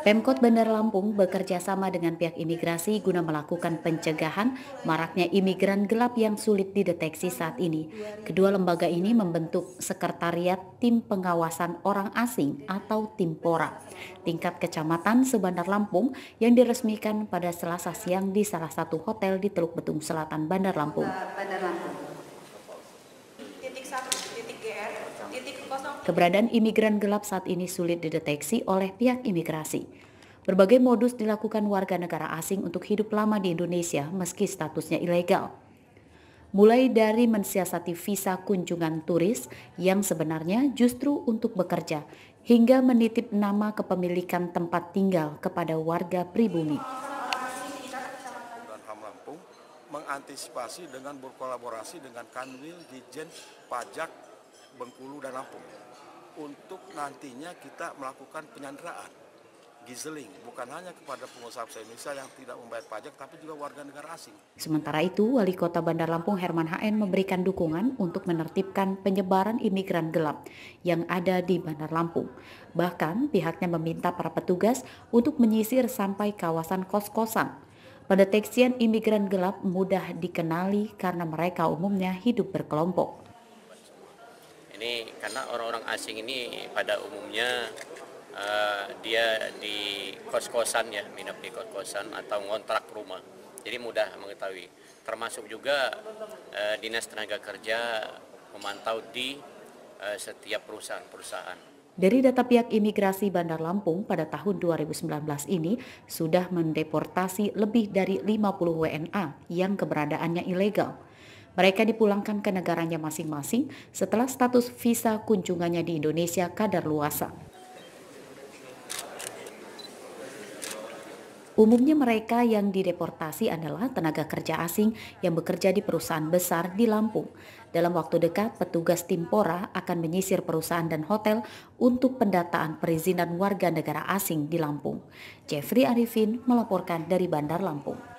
Pemkot Bandar Lampung bekerja sama dengan pihak imigrasi guna melakukan pencegahan maraknya imigran gelap yang sulit dideteksi saat ini. Kedua lembaga ini membentuk Sekretariat Tim Pengawasan Orang Asing atau Tim Pora tingkat kecamatan sebandar Lampung yang diresmikan pada Selasa siang di salah satu hotel di Teluk Betung Selatan Bandar Lampung. Bandar Lampung. Keberadaan imigran gelap saat ini sulit dideteksi oleh pihak imigrasi. Berbagai modus dilakukan warga negara asing untuk hidup lama di Indonesia meski statusnya ilegal. Mulai dari mensiasati visa kunjungan turis yang sebenarnya justru untuk bekerja, hingga menitip nama kepemilikan tempat tinggal kepada warga pribumi mengantisipasi dengan berkolaborasi dengan Kanwil, Dijen, Pajak, Bengkulu, dan Lampung untuk nantinya kita melakukan penyanderaan, gizeling, bukan hanya kepada pengusaha Indonesia yang tidak membayar pajak, tapi juga warga negara asing. Sementara itu, Wali Kota Bandar Lampung Herman HN memberikan dukungan untuk menertibkan penyebaran imigran gelap yang ada di Bandar Lampung. Bahkan pihaknya meminta para petugas untuk menyisir sampai kawasan kos-kosan Pendeteksian imigran gelap mudah dikenali karena mereka umumnya hidup berkelompok. Ini karena orang-orang asing ini pada umumnya uh, dia di kos-kosan ya, minum di kos-kosan atau ngontrak rumah. Jadi mudah mengetahui. Termasuk juga uh, Dinas Tenaga Kerja memantau di uh, setiap perusahaan-perusahaan. Dari data pihak imigrasi Bandar Lampung pada tahun 2019 ini sudah mendeportasi lebih dari 50 WNA yang keberadaannya ilegal. Mereka dipulangkan ke negaranya masing-masing setelah status visa kunjungannya di Indonesia kadar luasa. Umumnya mereka yang dideportasi adalah tenaga kerja asing yang bekerja di perusahaan besar di Lampung. Dalam waktu dekat, petugas Timpora akan menyisir perusahaan dan hotel untuk pendataan perizinan warga negara asing di Lampung. Jeffrey Arifin melaporkan dari Bandar Lampung.